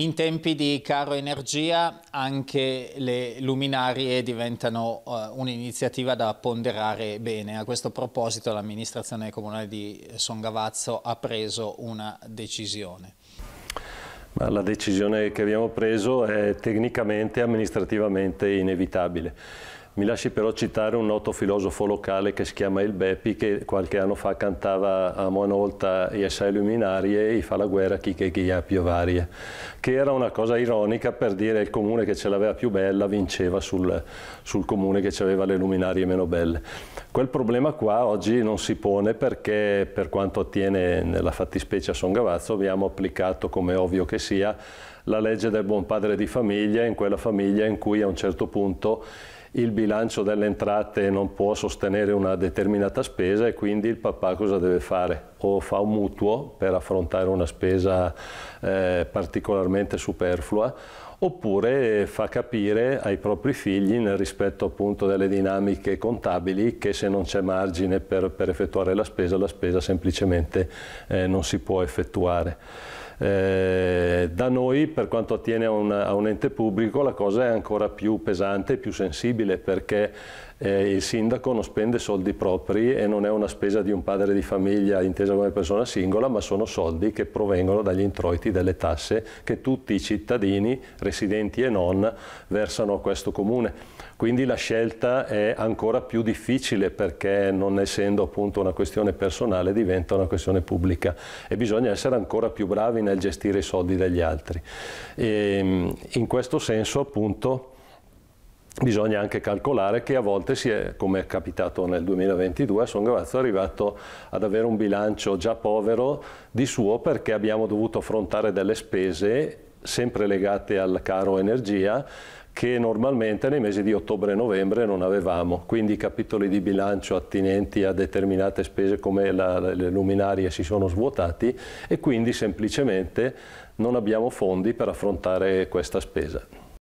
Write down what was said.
In tempi di caro energia anche le luminarie diventano uh, un'iniziativa da ponderare bene. A questo proposito l'amministrazione comunale di Son Gavazzo ha preso una decisione. Ma la decisione che abbiamo preso è tecnicamente e amministrativamente inevitabile. Mi lasci però citare un noto filosofo locale che si chiama Il Beppi, che qualche anno fa cantava a Monolta i assai luminarie e fa la guerra a chi che chi ha più piovarie, che era una cosa ironica per dire il comune che ce l'aveva più bella vinceva sul, sul comune che aveva le luminarie meno belle. Quel problema qua oggi non si pone perché per quanto attiene nella fattispecie a Son Gavazzo abbiamo applicato, come ovvio che sia, la legge del buon padre di famiglia in quella famiglia in cui a un certo punto il bilancio delle entrate non può sostenere una determinata spesa e quindi il papà cosa deve fare? O fa un mutuo per affrontare una spesa eh, particolarmente superflua oppure fa capire ai propri figli nel rispetto appunto delle dinamiche contabili che se non c'è margine per, per effettuare la spesa, la spesa semplicemente eh, non si può effettuare. Eh, da noi per quanto attiene a un, a un ente pubblico la cosa è ancora più pesante e più sensibile perché eh, il sindaco non spende soldi propri e non è una spesa di un padre di famiglia intesa come persona singola, ma sono soldi che provengono dagli introiti delle tasse che tutti i cittadini, residenti e non, versano a questo comune. Quindi la scelta è ancora più difficile perché non essendo appunto una questione personale diventa una questione pubblica e bisogna essere ancora più bravi nel gestire i soldi degli altri. E, ehm, in questo senso appunto bisogna anche calcolare che a volte si è, come è capitato nel 2022, Son Gavazzo è arrivato ad avere un bilancio già povero di suo perché abbiamo dovuto affrontare delle spese sempre legate al caro energia che normalmente nei mesi di ottobre e novembre non avevamo, quindi i capitoli di bilancio attinenti a determinate spese come la, le luminarie si sono svuotati e quindi semplicemente non abbiamo fondi per affrontare questa spesa.